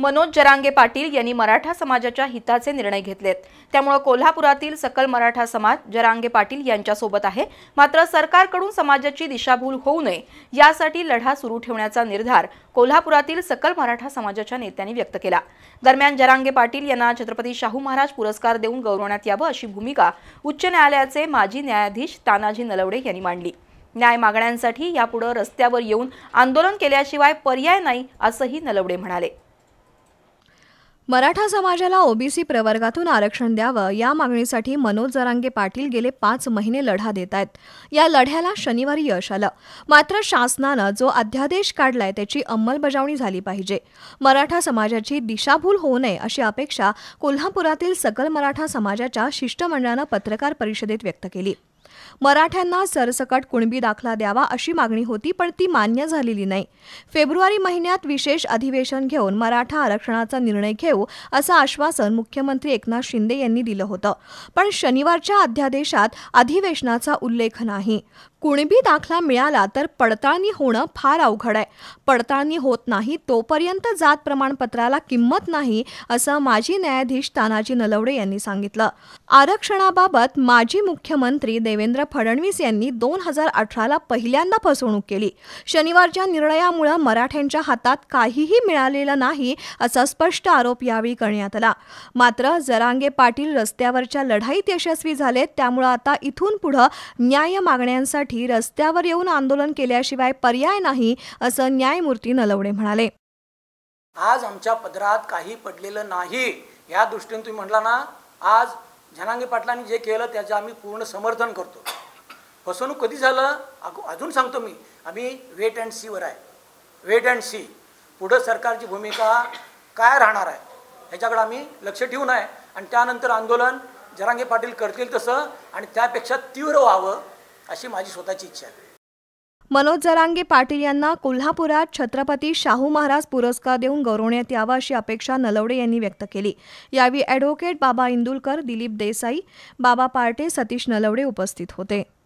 मनोज जरांगे पाटील यांनी मराठा समाजाच्या हिताचे निर्णय घेतलेत त्यामुळे कोल्हापुरातील सकल मराठा समाज जरांगे पाटील यांच्यासोबत आहे मात्र सरकारकडून समाजाची दिशाभूल होऊ नये यासाठी लढा सुरू ठेवण्याचा निर्धार कोल्हापुरातील सकल मराठा समाजाच्या नेत्यांनी व्यक्त केला दरम्यान जरांगे पाटील यांना छत्रपती शाहू महाराज पुरस्कार देऊन गौरवण्यात यावं अशी भूमिका उच्च न्यायालयाचे माजी न्यायाधीश तानाजी नलवडे यांनी मांडली न्याय मागण्यांसाठी यापुढे रस्त्यावर येऊन आंदोलन केल्याशिवाय पर्याय नाही असंही नलवडे म्हणाले मराठा समाजाला ओबीसी प्रवर्गातून आरक्षण द्यावं या मागणीसाठी मनोज जरांगे पाटील गेले पाच महिने लढा देत आहेत या लढ्याला शनिवारी यश आलं मात्र शासनानं जो अध्यादेश काढलाय त्याची अंमलबजावणी झाली पाहिजे मराठा समाजाची दिशाभूल होऊ नये अशी अपेक्षा कोल्हापुरातील सकल मराठा समाजाच्या शिष्टमंडळानं पत्रकार परिषदेत व्यक्त केली मराठ्यांना सरसकट कुणबी दाखला द्यावा अशी मागणी होती पण ती मान्य झालेली नाही फेब्रुवारी महिन्यात विशेष अधिवेशन घेऊन मराठा आरक्षणाचा निर्णय घेऊ असं आश्वासन मुख्यमंत्री एकनाथ शिंदे यांनी दिलं होतं पण शनिवारच्या अध्यादेशात अधिवेशनाचा उल्लेख नाही कुणबी दाखला मिळाला तर पडताळणी होणं फार अवघड आहे पडताळणी होत नाही तोपर्यंत जात प्रमाणपत्राला किंमत नाही असं माजी न्यायाधीश तानाजी नलवडे यांनी सांगितलं आरक्षणाबाबत माजी मुख्यमंत्री देवेंद्र देवेंद्र फडणवीस यांनी दोन हजार अठराला पहिल्यांदा फसवणूक केली शनिवारच्या निर्णयामुळे मराठ्यांच्या हातात काहीही मिळालेलं नाही असा स्पष्ट आरोप यावेळी करण्यात आला मात्र जरांगे पाटील रस्त्यावरच्या लढाईत यशस्वी झाले त्यामुळे आता इथून पुढं न्याय मागण्यांसाठी रस्त्यावर येऊन आंदोलन केल्याशिवाय पर्याय नाही असं न्यायमूर्ती नलवडे म्हणाले आज आमच्या पदरात काही पडलेलं नाही या दृष्टीने तुम्ही म्हटला ना आज जनांगे पाटलांनी जे केलं त्याचं आम्ही पूर्ण समर्थन करतो फसवणूक कधी झालं अजून सांगतो मी आम्ही वेट अँड सीवर आहे वेट अँड सी पुढं सरकारची भूमिका काय राहणार आहे ह्याच्याकडे आम्ही लक्ष ठेवून आहे आणि त्यानंतर आंदोलन जरांगे पाटील करतील तसं आणि त्यापेक्षा तीव्र व्हावं अशी माझी स्वतःची इच्छा आहे मनोज जरांगे पाटील यांना कोल्हापुरात छत्रपती शाहू महाराज पुरस्कार देऊन गौरवण्यात यावा अशी अपेक्षा नलवडे यांनी व्यक्त केली यावेळी ॲडव्होकेट बाबा इंदुलकर दिलीप देसाई बाबा पार्टे सतीश नलवडे उपस्थित होते